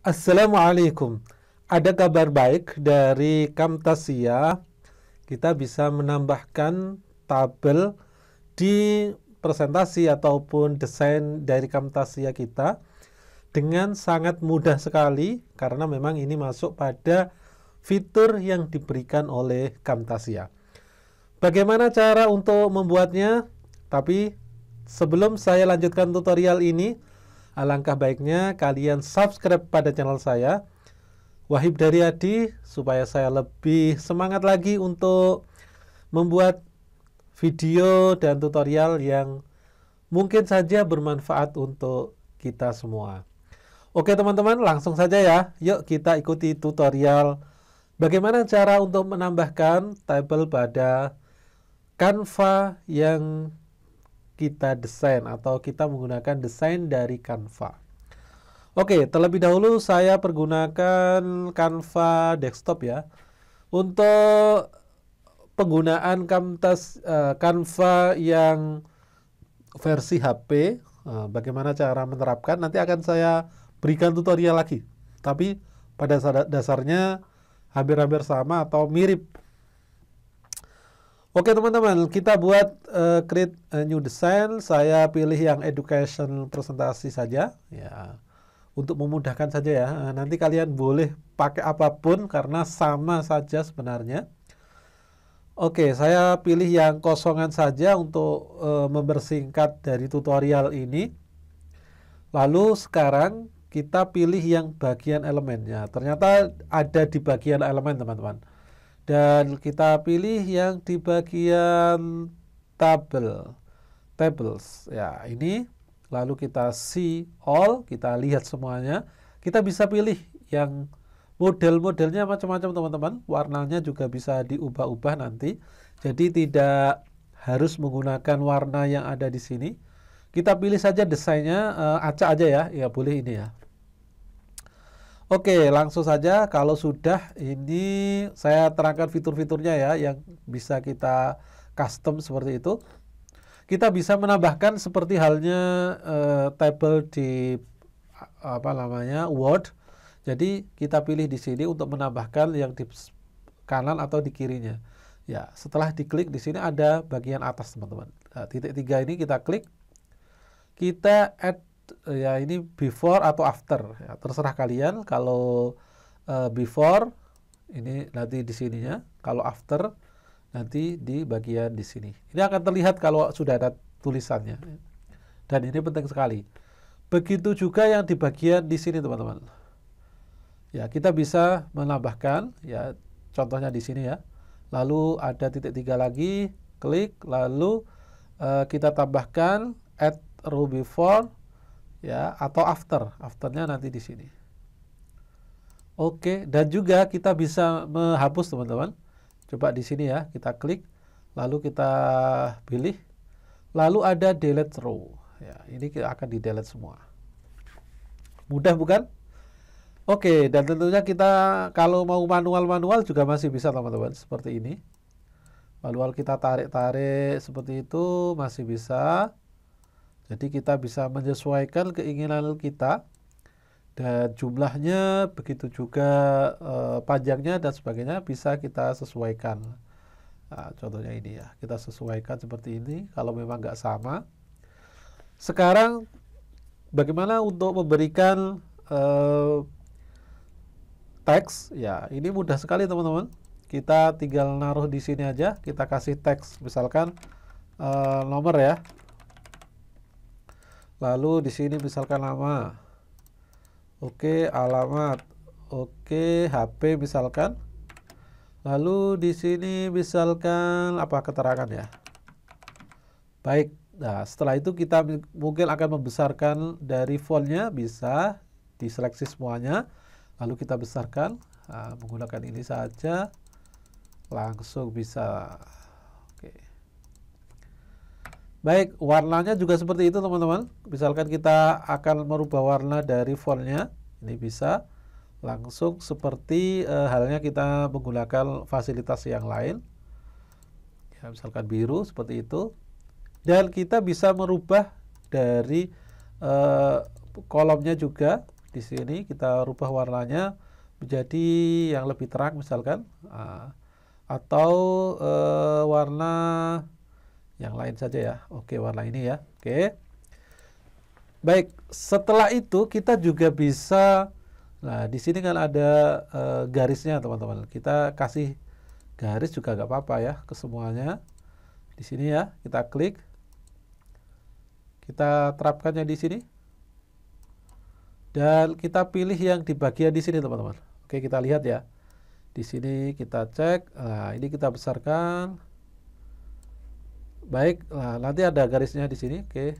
Assalamualaikum. Ada kabar baik dari Kamtasia. Kita bisa menambahkan tabel di presentasi ataupun desain dari Kamtasia kita dengan sangat mudah sekali karena memang ini masuk pada fitur yang diberikan oleh Kamtasia. Bagaimana cara untuk membuatnya? Tapi sebelum saya lanjutkan tutorial ini, Alangkah baiknya kalian subscribe pada channel saya Wahib Daryadi supaya saya lebih semangat lagi untuk membuat video dan tutorial yang mungkin saja bermanfaat untuk kita semua. Oke teman-teman, langsung saja ya. Yuk kita ikuti tutorial bagaimana cara untuk menambahkan tabel pada Canva yang kita desain atau kita menggunakan desain dari Canva. Oke, terlebih dahulu saya pergunakan Canva desktop ya. Untuk penggunaan Camtas eh, Canva yang versi HP, eh, bagaimana cara menerapkan nanti akan saya berikan tutorial lagi. Tapi pada dasarnya hampir-hampir sama atau mirip Oke teman-teman, kita buat uh, create a new design. Saya pilih yang education presentasi saja, ya untuk memudahkan saja ya. Eh, nanti kalian boleh pakai apapun karena sama saja sebenarnya. Oke, saya pilih yang kosongan saja untuk uh, eh, mempersingkat dari tutorial ini. Lalu sekarang kita pilih yang bagian elemennya. Ternyata ada di bagian elemen teman-teman dan kita pilih yang di bagian tabel tables ya ini lalu kita see all kita lihat semuanya kita bisa pilih yang model-modelnya macam-macam teman-teman warnanya juga bisa diubah-ubah nanti jadi tidak harus menggunakan warna yang ada di sini kita pilih saja desainnya uh, acak aja ya ya boleh ini ya Oke, langsung saja kalau sudah ini saya terangkan fitur-fiturnya ya yang bisa kita custom seperti itu. Kita bisa menambahkan seperti halnya uh, table di apa namanya Word. Jadi kita pilih di sini untuk menambahkan yang di kanan atau di kirinya. Ya, setelah diklik di sini ada bagian atas teman-teman. Nah, titik tiga ini kita klik, kita add ya ini before atau after ya, terserah kalian kalau uh, before ini nanti di sininya kalau after nanti di bagian di sini ini akan terlihat kalau sudah ada tulisannya dan ini penting sekali begitu juga yang di bagian di sini teman-teman ya kita bisa menambahkan ya contohnya di sini ya lalu ada titik tiga lagi klik lalu uh, kita tambahkan add row before ya atau after afternya nanti di sini oke dan juga kita bisa menghapus teman-teman coba di sini ya kita klik lalu kita pilih lalu ada delete row ya ini kita akan di delete semua mudah bukan oke dan tentunya kita kalau mau manual-manual juga masih bisa teman-teman seperti ini manual kita tarik-tarik seperti itu masih bisa jadi kita bisa menyesuaikan keinginan kita dan jumlahnya begitu juga e, panjangnya dan sebagainya bisa kita sesuaikan. Nah, contohnya ini ya, kita sesuaikan seperti ini kalau memang nggak sama. Sekarang bagaimana untuk memberikan e, teks? Ya, ini mudah sekali teman-teman. Kita tinggal naruh di sini aja, kita kasih teks misalkan e, nomor ya lalu di sini misalkan nama oke alamat oke HP misalkan lalu di sini misalkan apa keterangan ya baik nah setelah itu kita mungkin akan membesarkan dari fontnya bisa diseleksi semuanya lalu kita besarkan nah, menggunakan ini saja langsung bisa Baik, warnanya juga seperti itu teman-teman. Misalkan kita akan merubah warna dari fontnya, ini bisa langsung seperti e, halnya kita menggunakan fasilitas yang lain. Ya, misalkan biru seperti itu. Dan kita bisa merubah dari e, kolomnya juga di sini kita rubah warnanya menjadi yang lebih terang misalkan ah, atau e, warna yang lain saja ya. Oke, warna ini ya. Oke. Baik, setelah itu kita juga bisa nah di sini kan ada e, garisnya teman-teman. Kita kasih garis juga nggak apa-apa ya ke semuanya. Di sini ya, kita klik. Kita terapkannya di sini. Dan kita pilih yang di bagian di sini teman-teman. Oke, kita lihat ya. Di sini kita cek. Nah, ini kita besarkan Baik, nah, nanti ada garisnya di sini. Oke.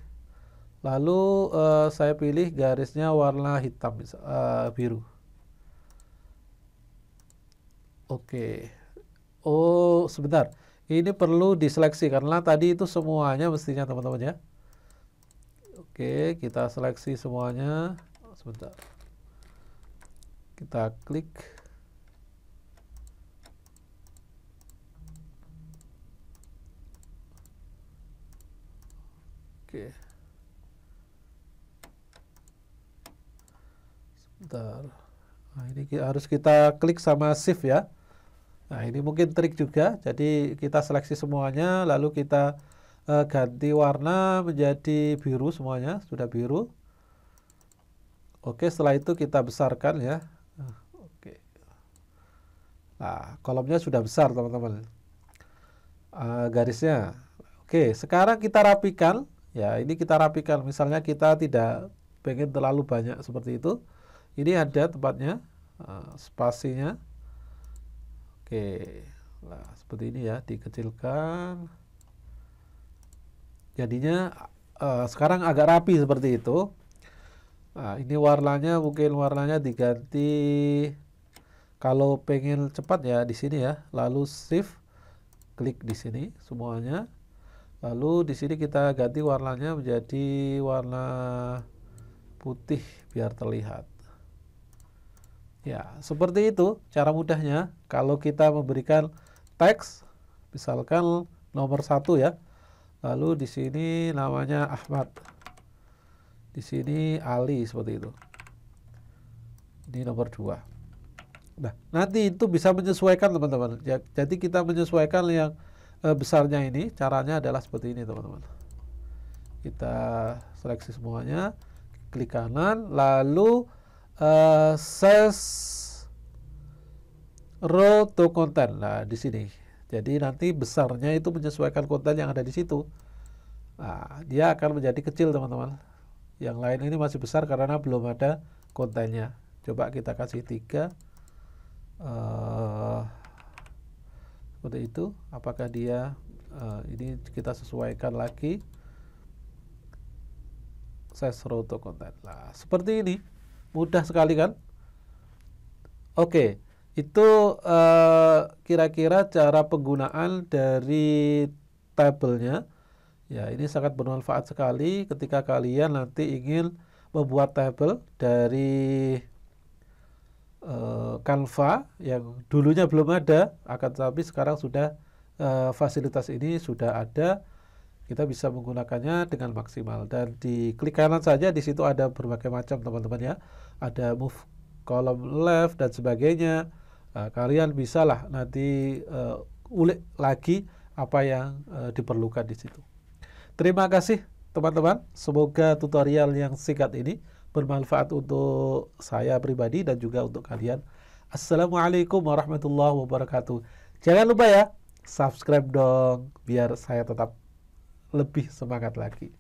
Lalu uh, saya pilih garisnya warna hitam uh, biru. Oke. Oh, sebentar. Ini perlu diseleksi karena tadi itu semuanya mestinya teman-teman ya. Oke, kita seleksi semuanya. Sebentar. Kita klik. Nah, ini harus kita klik sama shift ya. Nah, ini mungkin trik juga. Jadi kita seleksi semuanya lalu kita uh, ganti warna menjadi biru semuanya, sudah biru. Oke, setelah itu kita besarkan ya. Nah, oke. Nah, kolomnya sudah besar, teman-teman. Uh, garisnya. Oke, sekarang kita rapikan. Ya, ini kita rapikan. Misalnya kita tidak pengen terlalu banyak seperti itu. Ini ada tempatnya, eh, spasinya. Oke, nah, seperti ini ya, dikecilkan. Jadinya uh, sekarang agak rapi seperti itu. Nah, ini warnanya mungkin warnanya diganti kalau pengen cepat ya di sini ya. Lalu shift klik di sini semuanya. Lalu di sini kita ganti warnanya menjadi warna putih biar terlihat. Ya, seperti itu cara mudahnya kalau kita memberikan teks misalkan nomor satu ya. Lalu di sini namanya Ahmad. Di sini Ali seperti itu. Di nomor dua. Nah, nanti itu bisa menyesuaikan teman-teman. Jadi kita menyesuaikan yang eh, besarnya ini caranya adalah seperti ini teman-teman. Kita seleksi semuanya, klik kanan lalu uh, eh, size row to content nah di sini jadi nanti besarnya itu menyesuaikan konten yang ada di situ nah, dia akan menjadi kecil teman-teman yang lain ini masih besar karena belum ada kontennya coba kita kasih tiga uh, seperti itu apakah dia uh, ini kita sesuaikan lagi size row to content nah seperti ini mudah sekali kan? Oke, itu eh, kira-kira uh, cara penggunaan dari tabelnya. Ya, ini sangat bermanfaat sekali ketika kalian nanti ingin membuat tabel dari uh, Canva yang dulunya belum ada, akan tetapi sekarang sudah uh, fasilitas ini sudah ada kita bisa menggunakannya dengan maksimal dan di klik kanan saja di situ ada berbagai macam teman-teman ya ada move column left dan sebagainya nah, kalian bisalah nanti uh, ulik lagi apa yang uh, diperlukan di situ terima kasih teman-teman semoga tutorial yang singkat ini bermanfaat untuk saya pribadi dan juga untuk kalian Assalamualaikum warahmatullahi wabarakatuh jangan lupa ya subscribe dong biar saya tetap lebih semangat lagi.